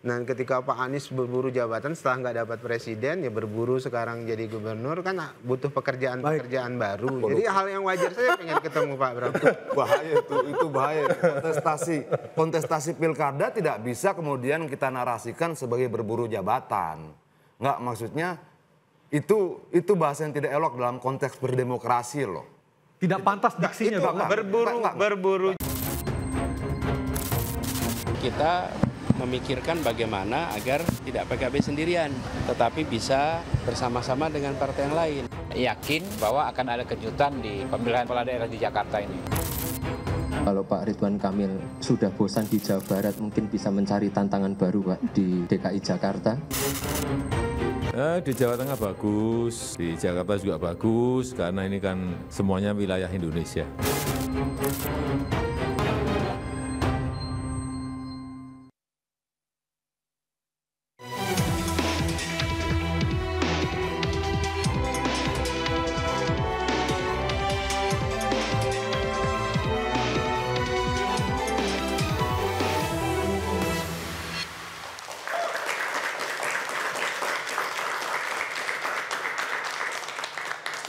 Nah ketika Pak Anies berburu jabatan setelah nggak dapat presiden ya berburu sekarang jadi gubernur kan butuh pekerjaan-pekerjaan baru. Jadi hal yang wajar saya pengen ketemu Pak Bram. Bahaya itu, itu bahaya. Kontestasi kontestasi pilkada tidak bisa kemudian kita narasikan sebagai berburu jabatan. Nggak maksudnya itu itu bahasa yang tidak elok dalam konteks berdemokrasi loh. Tidak pantas diksinya. Itu, berburu, berburu. Kita memikirkan bagaimana agar tidak PKB sendirian, tetapi bisa bersama-sama dengan partai yang lain. Yakin bahwa akan ada kejutan di pemilihan kepala daerah di Jakarta ini. Kalau Pak Ridwan Kamil sudah bosan di Jawa Barat, mungkin bisa mencari tantangan baru Pak di DKI Jakarta. Eh, di Jawa Tengah bagus, di Jakarta juga bagus, karena ini kan semuanya wilayah Indonesia.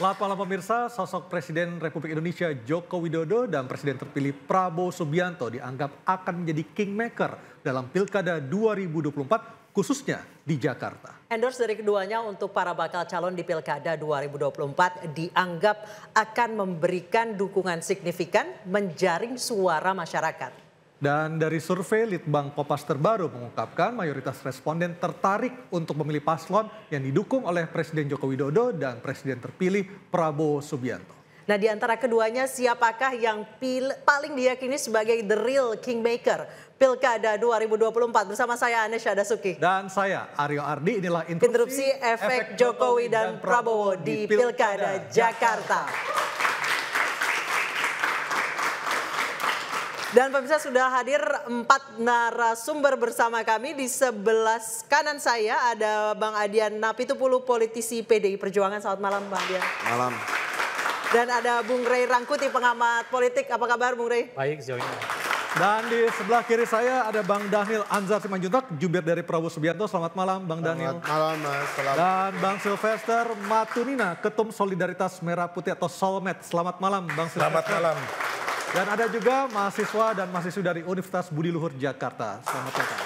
Selamat malam pemirsa, sosok Presiden Republik Indonesia Joko Widodo dan Presiden terpilih Prabowo Subianto dianggap akan menjadi kingmaker dalam Pilkada 2024 khususnya di Jakarta. Endorse dari keduanya untuk para bakal calon di Pilkada 2024 dianggap akan memberikan dukungan signifikan menjaring suara masyarakat. Dan dari survei Litbang Kopas terbaru mengungkapkan mayoritas responden tertarik untuk memilih paslon yang didukung oleh Presiden Joko Widodo dan Presiden terpilih Prabowo Subianto. Nah di antara keduanya siapakah yang pil paling diyakini sebagai the real kingmaker Pilkada 2024 bersama saya Anesha Dasuki. Dan saya Aryo Ardi inilah interupsi, interupsi efek, efek Jokowi dan, dan Prabowo di Pilkada, Pilkada Jakarta. Jakarta. Dan pemirsa sudah hadir empat narasumber bersama kami. Di sebelah kanan saya ada Bang Adian Napitupulu, politisi PDI Perjuangan. Selamat malam Bang Adian. Malam. Dan ada Bung Rey Rangkuti, pengamat politik. Apa kabar Bung Rey? Baik, sejauh ini. Dan di sebelah kiri saya ada Bang Daniel Anzar Simanjuntak, jubir dari Prabowo Subianto. Selamat malam Bang Daniel. Selamat malam Mas. Selamat. Dan Bang Sylvester Matunina, Ketum Solidaritas Merah Putih atau Solmed. Selamat malam Bang Sylvester. Selamat malam. Dan ada juga mahasiswa dan mahasiswi dari Universitas Budi Luhur Jakarta. Selamat datang.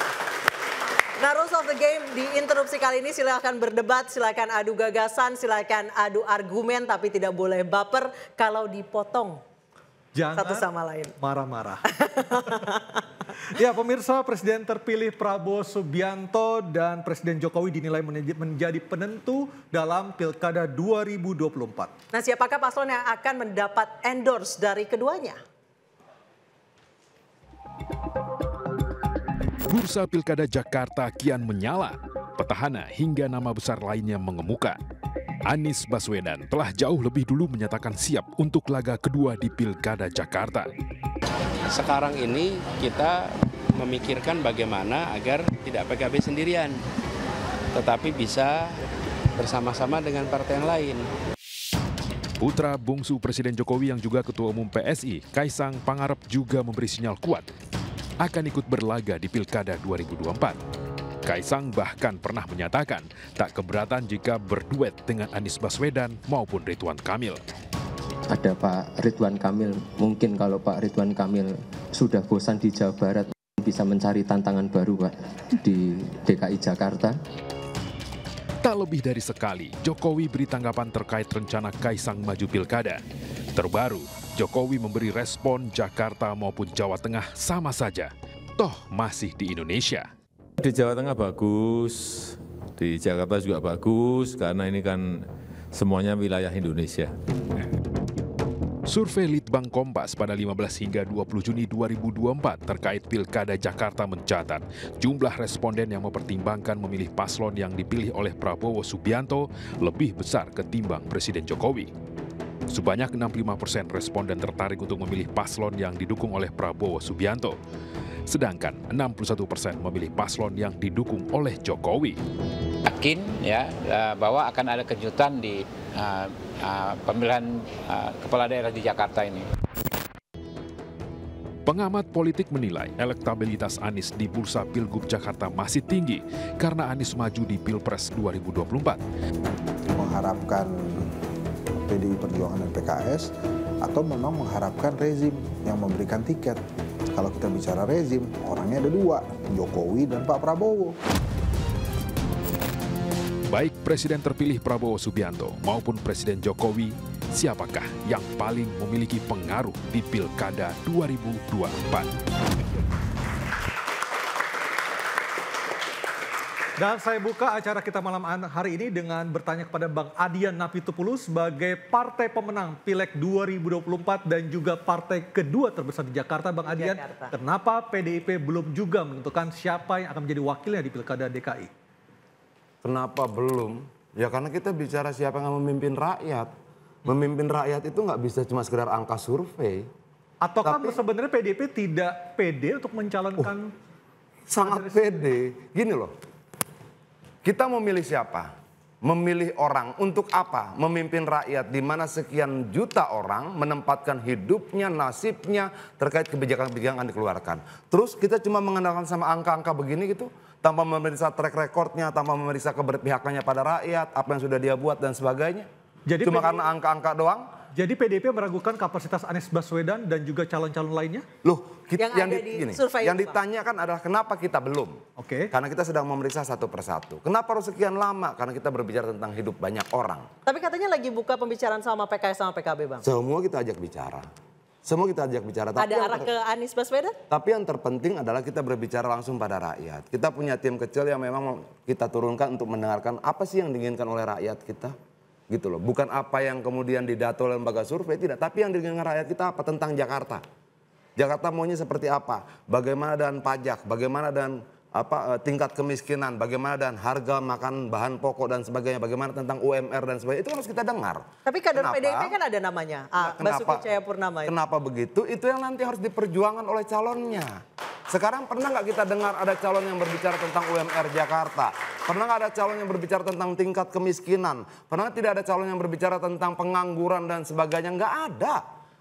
Nah, rules of the game di interupsi kali ini silahkan berdebat, silahkan adu gagasan, silahkan adu argumen, tapi tidak boleh baper kalau dipotong Jangan satu sama lain. Marah-marah. ya, pemirsa, Presiden terpilih Prabowo Subianto dan Presiden Jokowi dinilai menjadi penentu dalam Pilkada 2024. Nah, siapakah paslon yang akan mendapat endorse dari keduanya? Bursa Pilkada Jakarta kian menyala. Petahana hingga nama besar lainnya mengemuka. Anies Baswedan telah jauh lebih dulu menyatakan siap untuk laga kedua di Pilkada Jakarta. Sekarang ini kita memikirkan bagaimana agar tidak PKB sendirian, tetapi bisa bersama-sama dengan partai yang lain. Putra bungsu Presiden Jokowi yang juga Ketua Umum PSI, Kaisang Pangarep juga memberi sinyal kuat akan ikut berlaga di Pilkada 2024. Kaisang bahkan pernah menyatakan tak keberatan jika berduet dengan Anies Baswedan maupun Ridwan Kamil. Ada Pak Ridwan Kamil, mungkin kalau Pak Ridwan Kamil sudah bosan di Jawa Barat, bisa mencari tantangan baru Pak di DKI Jakarta. Tak lebih dari sekali, Jokowi beri tanggapan terkait rencana Kaisang maju pilkada. Terbaru, Jokowi memberi respon Jakarta maupun Jawa Tengah sama saja. Toh masih di Indonesia. Di Jawa Tengah bagus, di Jakarta juga bagus, karena ini kan semuanya wilayah Indonesia. Survei Litbang Kompas pada 15 hingga 20 Juni 2024 terkait Pilkada Jakarta mencatat jumlah responden yang mempertimbangkan memilih paslon yang dipilih oleh Prabowo Subianto lebih besar ketimbang Presiden Jokowi. Sebanyak 65 persen responden tertarik untuk memilih paslon yang didukung oleh Prabowo Subianto. Sedangkan 61 persen memilih paslon yang didukung oleh Jokowi. Yakin ya eh, bahwa akan ada kejutan di eh, Ah, pemilihan ah, kepala daerah di Jakarta ini. Pengamat politik menilai elektabilitas Anies di Bursa Pilgub Jakarta masih tinggi karena Anies maju di Pilpres 2024. Mengharapkan PDI Perjuangan dan PKS atau memang mengharapkan rezim yang memberikan tiket. Kalau kita bicara rezim, orangnya ada dua, Jokowi dan Pak Prabowo. Baik Presiden terpilih Prabowo Subianto maupun Presiden Jokowi, siapakah yang paling memiliki pengaruh di Pilkada 2024? Dan saya buka acara kita malam hari ini dengan bertanya kepada Bang Adian Napitupulu sebagai partai pemenang Pileg 2024 dan juga partai kedua terbesar di Jakarta. Bang Adian, Jakarta. kenapa PDIP belum juga menentukan siapa yang akan menjadi wakilnya di Pilkada DKI? Kenapa belum? Ya karena kita bicara siapa yang memimpin rakyat. Memimpin rakyat itu nggak bisa cuma sekedar angka survei. Ataukah Tapi, sebenarnya PDP tidak pede untuk mencalonkan? Oh, sangat pede. Gini loh, kita memilih siapa? Memilih orang untuk apa? Memimpin rakyat di mana sekian juta orang menempatkan hidupnya, nasibnya terkait kebijakan-kebijakan yang dikeluarkan. Terus kita cuma mengandalkan sama angka-angka begini gitu tanpa memeriksa track recordnya, tanpa memeriksa keberpihakannya pada rakyat, apa yang sudah dia buat dan sebagainya. Jadi cuma PD... karena angka-angka doang. Jadi PDP meragukan kapasitas Anies Baswedan dan juga calon-calon lainnya? Loh, kita, yang, yang, di, di gini, yang ditanyakan adalah kenapa kita belum? Oke. Okay. Karena kita sedang memeriksa satu persatu. Kenapa harus sekian lama? Karena kita berbicara tentang hidup banyak orang. Tapi katanya lagi buka pembicaraan sama PKS sama PKB, Bang. Semua kita ajak bicara. Semua kita ajak bicara. Tapi Ada arah ke Anies Baswedan? Tapi yang terpenting adalah kita berbicara langsung pada rakyat. Kita punya tim kecil yang memang kita turunkan untuk mendengarkan apa sih yang diinginkan oleh rakyat kita. Gitu loh. Bukan apa yang kemudian didato oleh lembaga survei, tidak. Tapi yang diinginkan rakyat kita apa? Tentang Jakarta. Jakarta maunya seperti apa? Bagaimana dengan pajak? Bagaimana dengan apa eh, tingkat kemiskinan, bagaimana dan harga makan bahan pokok dan sebagainya, bagaimana tentang UMR dan sebagainya itu kan harus kita dengar. Tapi kader kenapa, PDIP kan ada namanya, ah, nah, kenapa, Basuki Itu. Kenapa begitu? Itu yang nanti harus diperjuangkan oleh calonnya. Sekarang pernah nggak kita dengar ada calon yang berbicara tentang UMR Jakarta? Pernah nggak ada calon yang berbicara tentang tingkat kemiskinan? Pernah tidak ada calon yang berbicara tentang pengangguran dan sebagainya? Nggak ada.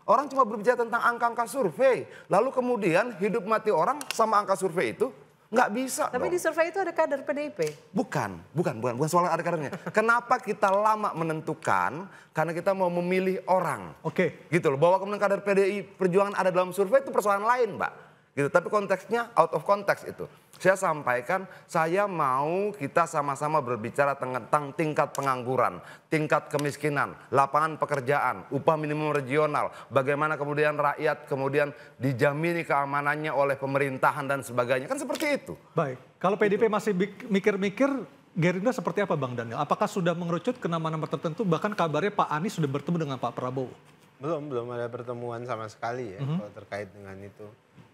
Orang cuma berbicara tentang angka-angka survei. Lalu kemudian hidup mati orang sama angka survei itu Nggak bisa. Tapi dong. di survei itu ada kader PDIP? Bukan, bukan, bukan, bukan soal ada kadernya. Kenapa kita lama menentukan? Karena kita mau memilih orang. Oke. Okay. Gitu loh. Bahwa kemudian kader PDI Perjuangan ada dalam survei itu persoalan lain, Mbak. Gitu. Tapi konteksnya out of context itu. Saya sampaikan, saya mau kita sama-sama berbicara tentang tingkat pengangguran, tingkat kemiskinan, lapangan pekerjaan, upah minimum regional, bagaimana kemudian rakyat kemudian dijamini keamanannya oleh pemerintahan dan sebagainya. Kan seperti itu. Baik, kalau PDP gitu. masih mikir-mikir, Gerindra seperti apa Bang Daniel? Apakah sudah mengerucut ke nama-nama tertentu? Bahkan kabarnya Pak Anies sudah bertemu dengan Pak Prabowo. Belum, belum ada pertemuan sama sekali ya mm -hmm. kalau terkait dengan itu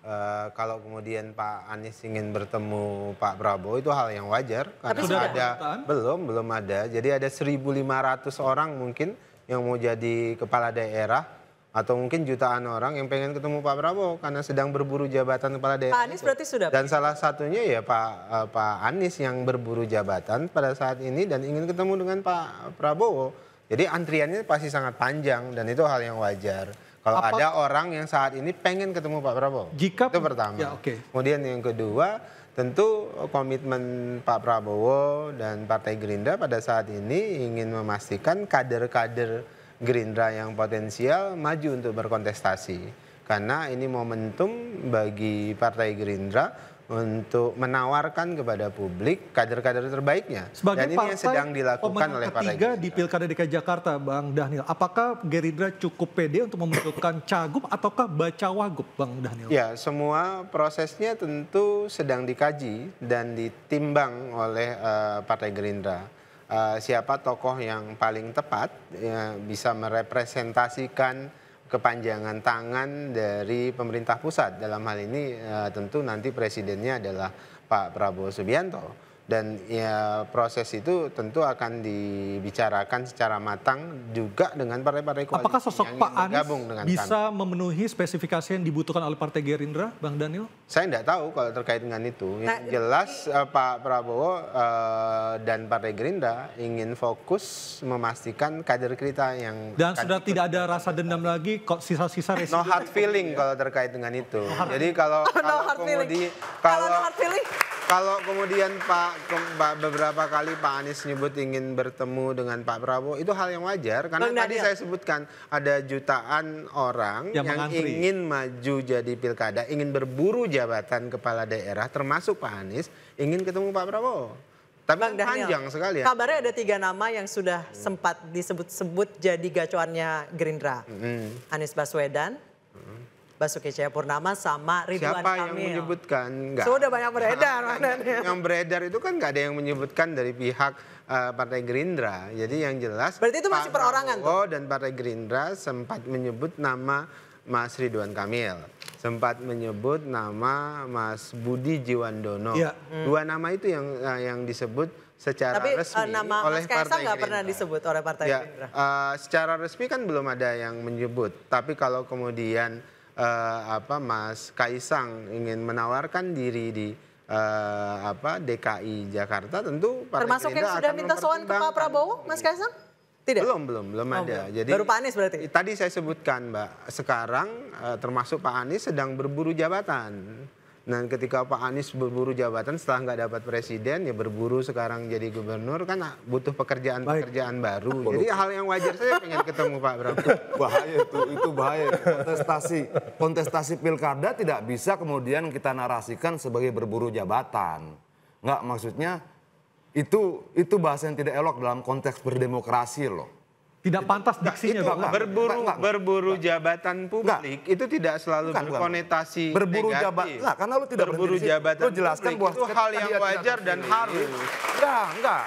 e, kalau kemudian Pak Anies ingin bertemu Pak Prabowo itu hal yang wajar karena Tapi sudah ada kan? belum belum ada. Jadi ada 1.500 orang mungkin yang mau jadi kepala daerah atau mungkin jutaan orang yang pengen ketemu Pak Prabowo karena sedang berburu jabatan kepala daerah. Pak Anies berarti sudah. Dan salah satunya ya Pak uh, Pak Anies yang berburu jabatan pada saat ini dan ingin ketemu dengan Pak Prabowo. Jadi antriannya pasti sangat panjang dan itu hal yang wajar. Kalau Apa, ada orang yang saat ini pengen ketemu Pak Prabowo. Jika itu pertama. Ya, okay. Kemudian yang kedua, tentu komitmen Pak Prabowo dan Partai Gerindra pada saat ini ingin memastikan kader-kader Gerindra yang potensial maju untuk berkontestasi. Karena ini momentum bagi Partai Gerindra untuk menawarkan kepada publik kader-kader terbaiknya. Sebagai Dan ini yang sedang dilakukan oleh partai ketiga di Pilkada DKI Jakarta, Bang Daniel. Apakah Gerindra cukup pede untuk memunculkan cagup ataukah baca wagup, Bang Daniel? Ya, semua prosesnya tentu sedang dikaji dan ditimbang oleh uh, Partai Gerindra. Uh, siapa tokoh yang paling tepat ya, bisa merepresentasikan kepanjangan tangan dari pemerintah pusat dalam hal ini eh, tentu nanti presidennya adalah Pak Prabowo Subianto dan ya proses itu tentu akan dibicarakan secara matang juga dengan partai-partai koalisi Apakah sosok yang Pak Anies dengan bisa kami. memenuhi spesifikasi yang dibutuhkan oleh Partai Gerindra, Bang Daniel? Saya tidak tahu kalau terkait dengan itu. Yang nah, jelas eh, Pak Prabowo eh, dan Partai Gerindra ingin fokus memastikan kader kita yang dan sudah tidak ada rasa dendam lagi, kok sisa-sisa No hard feeling kalau terkait dengan itu. Jadi kalau kalau no hard kalau, kalau no hard feeling kalau kemudian Pak ke, beberapa kali Pak Anies nyebut ingin bertemu dengan Pak Prabowo itu hal yang wajar karena Bang tadi Daniel. Iya. saya sebutkan ada jutaan orang yang, yang ingin maju jadi pilkada, ingin berburu jabatan kepala daerah termasuk Pak Anies ingin ketemu Pak Prabowo. Tapi Bang Daniel, panjang sekali ya. Kabarnya ada tiga nama yang sudah hmm. sempat disebut-sebut jadi gacuannya Gerindra. Hmm. Anies Baswedan, Basuki Cahayapurnama sama Ridwan Siapa Kamil. yang menyebutkan? Enggak. Sudah banyak beredar. Nah, yang, yang beredar itu kan nggak ada yang menyebutkan dari pihak uh, Partai Gerindra. Jadi yang jelas. Berarti itu masih Pak perorangan. Oh dan Partai Gerindra sempat menyebut nama Mas Ridwan Kamil sempat menyebut nama Mas Budi Jiwandono. Ya. Hmm. Dua nama itu yang eh, yang disebut secara Tapi, eh, resmi uh, nama oleh Mas Kaisang Partai Gerindra. pernah disebut oleh Partai ya, Gerindra. Uh, secara resmi kan belum ada yang menyebut. Tapi kalau kemudian uh, apa Mas Kaisang ingin menawarkan diri di uh, apa DKI Jakarta tentu Partai termasuk Gerindra yang sudah minta soan ke Pak Prabowo Mas Kaisang tidak belum belum belum oh, ada jadi baru Pak Anies berarti tadi saya sebutkan Mbak sekarang uh, termasuk Pak Anies sedang berburu jabatan Nah, ketika Pak Anies berburu jabatan setelah nggak dapat presiden, ya berburu sekarang jadi gubernur kan butuh pekerjaan-pekerjaan baru. Jadi hal yang wajar saya pengen ketemu Pak Bram. Bahaya itu, itu bahaya. Kontestasi kontestasi pilkada tidak bisa kemudian kita narasikan sebagai berburu jabatan. Nggak maksudnya itu itu bahasa yang tidak elok dalam konteks berdemokrasi loh tidak pantas diksinya itu, bang. Berburu enggak, enggak, berburu jabatan publik enggak. itu tidak selalu bukan, berkonotasi bukan. Berburu jabatan lah karena lu tidak berburu sih, jabatan lu jelaskan bahwa itu hal yang wajar dan harus. Enggak, enggak.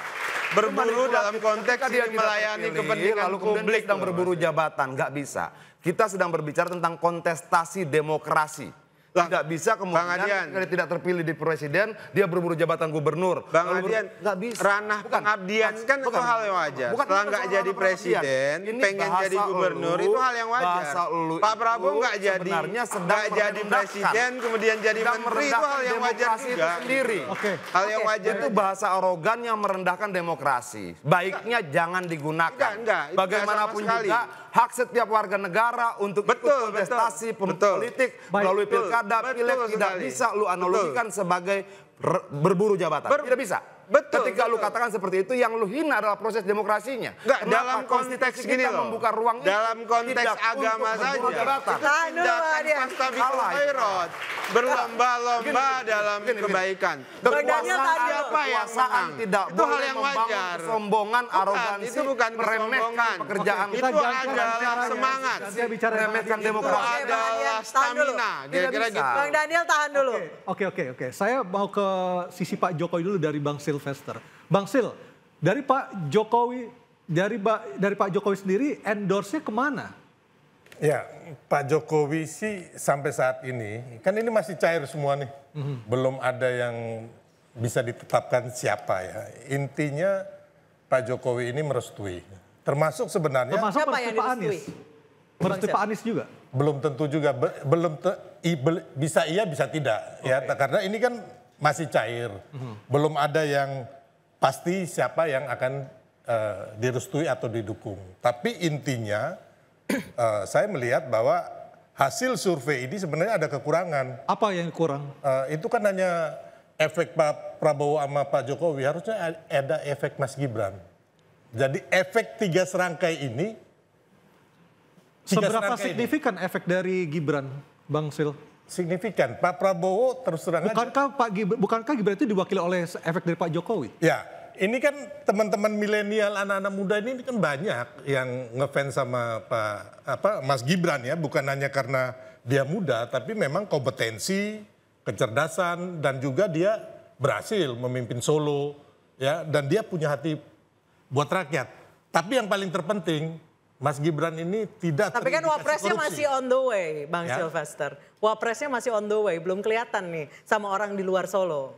Berburu dalam konteks dia melayani kepentingan publik dan berburu jabatan enggak bisa. Kita sedang berbicara tentang kontestasi demokrasi Bang, tidak bisa kemudian Adian, tidak terpilih di presiden, dia berburu jabatan gubernur. Bang Lalu Adian, nggak bisa. Ranah bukan, pengabdian kan itu hal yang wajar. Bukan, Setelah nggak jadi presiden, ini pengen jadi gubernur lu, itu hal yang wajar. Pak Prabowo nggak jadi, nggak jadi presiden, kemudian jadi menteri itu hal yang wajar juga. Sendiri. Okay. Hal yang wajar. Itu bahasa arogan yang merendahkan demokrasi. Baiknya jangan digunakan. Enggak, enggak. Bagaimanapun juga hak setiap warga negara untuk betul, ikut kontestasi betul, politik betul, melalui pilkada, pileg tidak bisa lu analogikan betul. sebagai berburu jabatan. Ber tidak bisa. Betul. Ketika betul. lu katakan seperti itu, yang lu hina adalah proses demokrasinya. Enggak, dalam konteks gini loh. membuka ruang dalam konteks agama saja. Tindakan Fastabiqul berlomba-lomba dalam gini, kebaikan. Kekuasaan apa yang menang? Tidak itu hal yang wajar. Kesombongan, arogansi, itu bukan meremehkan pekerjaan. Oke, itu adalah semangat. Meremehkan demokrasi. Itu adalah stamina. Kira-kira gitu. Bang Daniel tahan dulu. Oke, oke, oke. Saya mau ke sisi Pak Jokowi dulu dari Bang Sil Sylvester. Bang Sil, dari Pak Jokowi dari dari Pak Jokowi sendiri endorse-nya kemana? Ya, Pak Jokowi sih sampai saat ini kan ini masih cair semua nih, mm-hmm. belum ada yang bisa ditetapkan siapa ya. Intinya Pak Jokowi ini merestui, termasuk sebenarnya termasuk siapa yang Pak Anies. Merestui Pak Anies juga? Belum tentu juga, belum te, i, be, bisa iya bisa tidak okay. ya karena ini kan masih cair. Hmm. Belum ada yang pasti siapa yang akan uh, direstui atau didukung. Tapi intinya uh, saya melihat bahwa hasil survei ini sebenarnya ada kekurangan. Apa yang kurang? Uh, itu kan hanya efek Pak Prabowo sama Pak Jokowi, harusnya ada efek Mas Gibran. Jadi efek tiga serangkai ini Tiga Seberapa signifikan ini. efek dari Gibran, Bang Sil? signifikan. Pak Prabowo terus terang bukankah aja. Pak Gibran, bukankah Gibran itu diwakili oleh efek dari Pak Jokowi? Ya, ini kan teman-teman milenial anak-anak muda ini kan banyak yang ngefans sama Pak apa Mas Gibran ya, bukan hanya karena dia muda tapi memang kompetensi, kecerdasan dan juga dia berhasil memimpin Solo ya dan dia punya hati buat rakyat. Tapi yang paling terpenting Mas Gibran ini tidak Tapi kan wapresnya masih on the way, Bang ya. Sylvester Wapresnya masih on the way, belum kelihatan nih sama orang di luar Solo.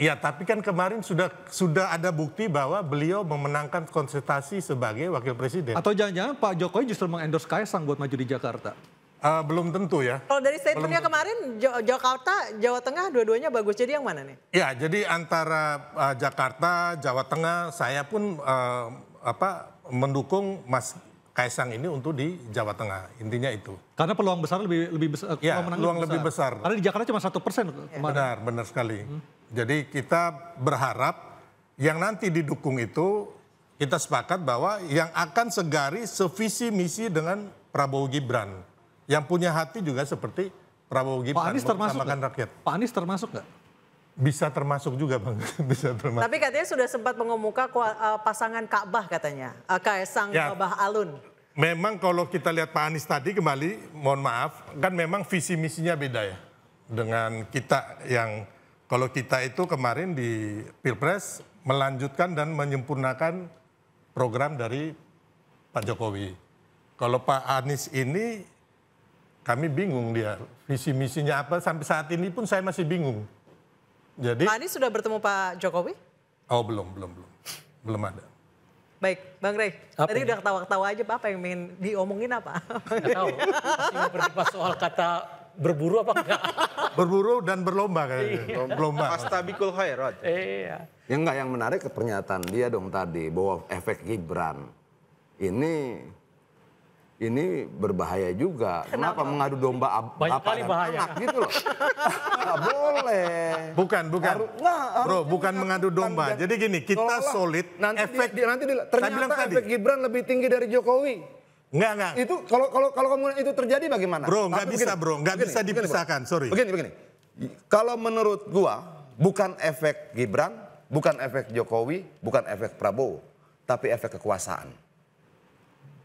Ya, tapi kan kemarin sudah sudah ada bukti bahwa beliau memenangkan konsultasi sebagai wakil presiden. Atau jangan-jangan Pak Jokowi justru mengendorse Kaisang buat maju di Jakarta? Uh, belum tentu ya. Kalau dari statementnya kemarin Jakarta, Jawa Tengah dua-duanya bagus. Jadi yang mana nih? Ya, jadi antara uh, Jakarta, Jawa Tengah, saya pun uh, apa mendukung Mas Kaisang ini untuk di Jawa Tengah. Intinya itu. Karena peluang besar lebih lebih besar. Eh, ya, peluang lebih besar. lebih besar. Karena di Jakarta cuma satu persen. Ya, benar, benar sekali. Hmm. Jadi kita berharap yang nanti didukung itu kita sepakat bahwa yang akan segari sevisi misi dengan Prabowo Gibran. Yang punya hati juga seperti Prabowo Gibran. Pak Anies termasuk rakyat. Pak Anies termasuk nggak? Bisa termasuk juga bang, bisa termasuk. Tapi katanya sudah sempat mengemuka eh, pasangan Ka'bah katanya, eh, Kaisang ya. Ka'bah Alun. Memang kalau kita lihat Pak Anies tadi kembali, mohon maaf, kan memang visi misinya beda ya dengan kita yang kalau kita itu kemarin di Pilpres melanjutkan dan menyempurnakan program dari Pak Jokowi. Kalau Pak Anies ini kami bingung dia visi misinya apa sampai saat ini pun saya masih bingung. Jadi Pak Anies sudah bertemu Pak Jokowi? Oh belum belum belum belum ada. Baik, Bang Rey. Apa tadi ya? udah ketawa-ketawa aja, apa yang ingin diomongin apa? Gak tahu. Masih soal kata berburu apa enggak? berburu dan berlomba kayaknya. Iya. Berlomba. Astabikul khairat. Iya. Yang enggak yang menarik pernyataan dia dong tadi bahwa efek Gibran ini ini berbahaya juga. Kenapa, Kenapa mengadu domba ab, Banyak apa bahaya. anak gitu loh? Nggak boleh. Bukan, bukan. Haru, nah, Bro, bukan mengadu domba. Jadi gini, kita solid. Nanti efek di, nanti di, ternyata bilang efek tadi. Gibran lebih tinggi dari Jokowi. Enggak, enggak. Itu kalau kalau kalau kemudian itu terjadi bagaimana? Bro, enggak bisa, begini, Bro. Enggak bisa dipisahkan, sorry. Begini, begini. Kalau menurut gua bukan efek Gibran, bukan efek Jokowi, bukan efek Prabowo, tapi efek kekuasaan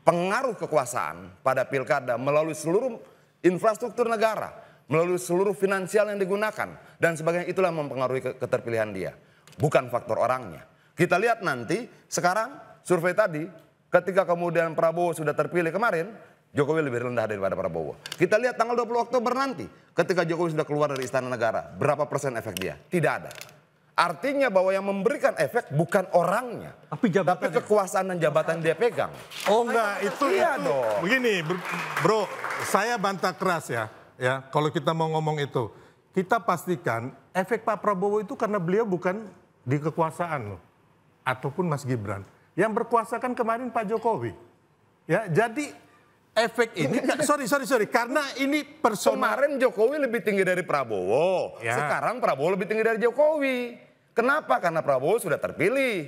pengaruh kekuasaan pada pilkada melalui seluruh infrastruktur negara, melalui seluruh finansial yang digunakan dan sebagainya itulah mempengaruhi keterpilihan dia, bukan faktor orangnya. Kita lihat nanti sekarang survei tadi ketika kemudian Prabowo sudah terpilih kemarin Jokowi lebih rendah daripada Prabowo. Kita lihat tanggal 20 Oktober nanti ketika Jokowi sudah keluar dari istana negara, berapa persen efek dia? Tidak ada. Artinya bahwa yang memberikan efek bukan orangnya, tapi, tapi kekuasaan dan jabatan dia pegang. Oh enggak, iya itu ya dong. Begini, Bro, saya bantah keras ya. Ya, kalau kita mau ngomong itu, kita pastikan efek Pak Prabowo itu karena beliau bukan di kekuasaan loh ataupun Mas Gibran. Yang berkuasa kan kemarin Pak Jokowi. Ya, jadi efek ini kan- sorry sorry sorry karena ini personal kemarin Jokowi lebih tinggi dari Prabowo ya. sekarang Prabowo lebih tinggi dari Jokowi Kenapa? Karena Prabowo sudah terpilih.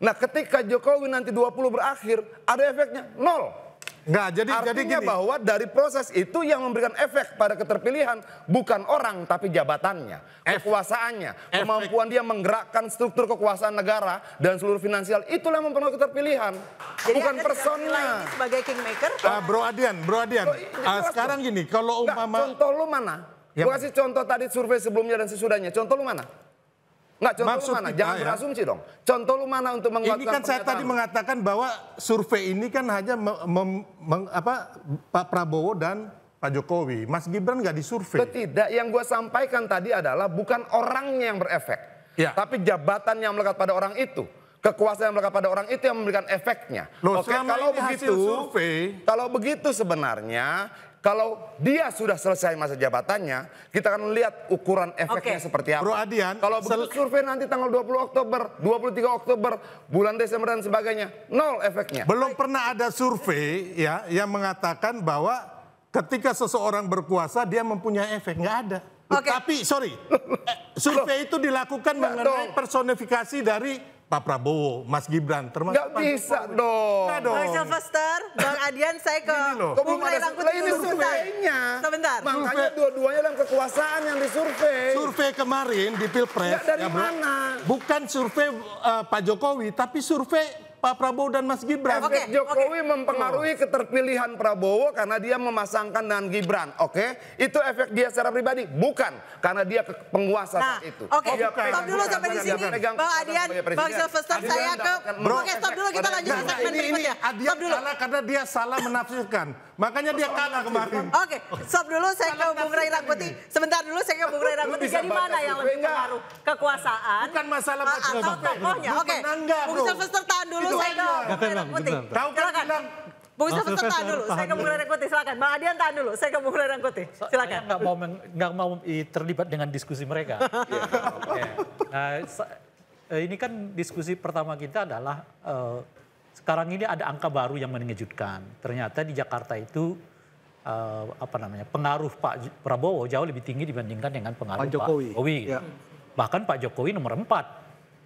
Nah ketika Jokowi nanti 20 berakhir, ada efeknya nol. Nggak, jadi, Artinya jadi gini. bahwa dari proses itu yang memberikan efek pada keterpilihan bukan orang tapi jabatannya, F kekuasaannya, efek. kemampuan dia menggerakkan struktur kekuasaan negara dan seluruh finansial itulah yang mempengaruhi keterpilihan, jadi bukan personnya. Sebagai kingmaker. Uh, bro Adian, Bro Adian, uh, sekarang gini, kalau umpama. Nggak, contoh lu mana? Ya, Gue kasih contoh tadi survei sebelumnya dan sesudahnya. Contoh lu mana? Nggak, contoh Maksud lu mana? Kita, Jangan ya. berasumsi dong. Contoh lu mana untuk menguatkan Ini kan saya tadi mengatakan bahwa survei ini kan hanya mem, apa, Pak Prabowo dan Pak Jokowi. Mas Gibran nggak disurvei. Tidak, yang gue sampaikan tadi adalah bukan orangnya yang berefek. Ya. Tapi jabatan yang melekat pada orang itu kekuasaan yang melekat pada orang itu yang memberikan efeknya. Loh, Oke, kalau begitu, survei. kalau begitu sebenarnya kalau dia sudah selesai masa jabatannya, kita akan lihat ukuran efeknya okay. seperti apa. Bro Adian, kalau begitu survei nanti tanggal 20 Oktober, 23 Oktober, bulan Desember dan sebagainya, nol efeknya. Belum Baik. pernah ada survei ya yang mengatakan bahwa ketika seseorang berkuasa dia mempunyai efek, nggak ada. Okay. Tapi sorry, eh, survei itu dilakukan mengenai personifikasi dari Pak Prabowo, Mas Gibran, termasuk Gak bisa Mas dong. Nah, dong. Bang Sylvester, Bang Adian, saya ke belum ada lah ini surveinya. Sebentar. Makanya dua-duanya dalam kekuasaan yang disurvei. Survei kemarin di Pilpres. Nggak dari ya, mana? Bukan survei uh, Pak Jokowi, tapi survei Pak Prabowo dan Mas Gibran. Efek eh, okay, Jokowi okay. mempengaruhi keterpilihan Prabowo karena dia memasangkan dengan Gibran. Oke, okay? itu efek dia secara pribadi, bukan karena dia penguasa nah, itu. Oke, okay. stop dulu sampai di sini. Bang Adian, Bang Sylvester, saya ke. Bro, okay, stop dulu kita lanjut segmen berikutnya. Adian, stop dulu. karena dia salah menafsirkan. Makanya dia kalah kemarin. Kan- Oke, okay. stop dulu saya ke Bung Ray Rangkuti. Sebentar dulu saya ke Bung Ray Rangkuti. Jadi mana yang lebih pengaruh? Kekuasaan? Bukan masalah atau ah, ah, tokohnya? Oke, Bung Sylvester tahan dulu saya ke Bung Ray Rangkuti. Tahu kan bilang Bung Yusuf tahan dulu, saya ke Bung ya. Rangkuti silakan. Bang Adian tahan dulu, saya ke Bung Rangkuti silakan. Saya nggak mau nggak mau terlibat dengan diskusi mereka. yeah. Iya. Nah, eh, ini kan diskusi pertama kita adalah eh, sekarang ini ada angka baru yang mengejutkan. Ternyata di Jakarta itu uh, apa namanya pengaruh Pak Prabowo jauh lebih tinggi dibandingkan dengan pengaruh Pak Jokowi. Pak Jokowi. Ya. Bahkan Pak Jokowi nomor empat,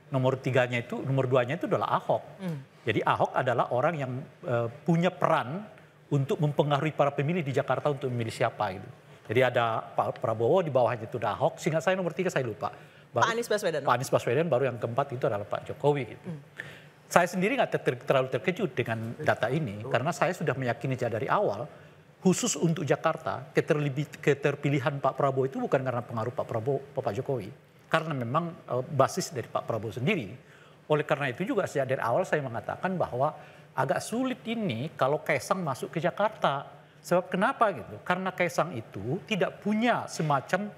nomor tiganya itu, nomor duanya itu adalah Ahok. Hmm. Jadi Ahok adalah orang yang uh, punya peran untuk mempengaruhi para pemilih di Jakarta untuk memilih siapa gitu. Jadi ada Pak Prabowo di bawahnya itu Ahok, sehingga saya nomor tiga saya lupa. Baru, Pak Anies Baswedan. Pak Anies Baswedan baru yang keempat itu adalah Pak Jokowi gitu. Hmm. Saya sendiri nggak ter terlalu terkejut dengan data ini karena saya sudah meyakini sejak dari awal khusus untuk Jakarta keterpilihan Pak Prabowo itu bukan karena pengaruh Pak Prabowo Pak Jokowi karena memang e, basis dari Pak Prabowo sendiri. Oleh karena itu juga sejak dari awal saya mengatakan bahwa agak sulit ini kalau Kaisang masuk ke Jakarta. Sebab kenapa gitu? Karena Kaisang itu tidak punya semacam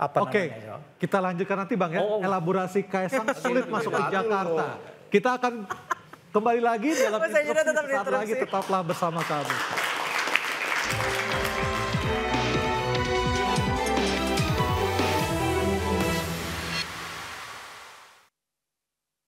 apa Oke, namanya ya. kita lanjutkan nanti Bang ya. Oh. oh. Elaborasi Kaisang sulit masuk ke Jakarta. Kita akan kembali lagi dalam Mas tetap, tetap lagi tetaplah bersama kami.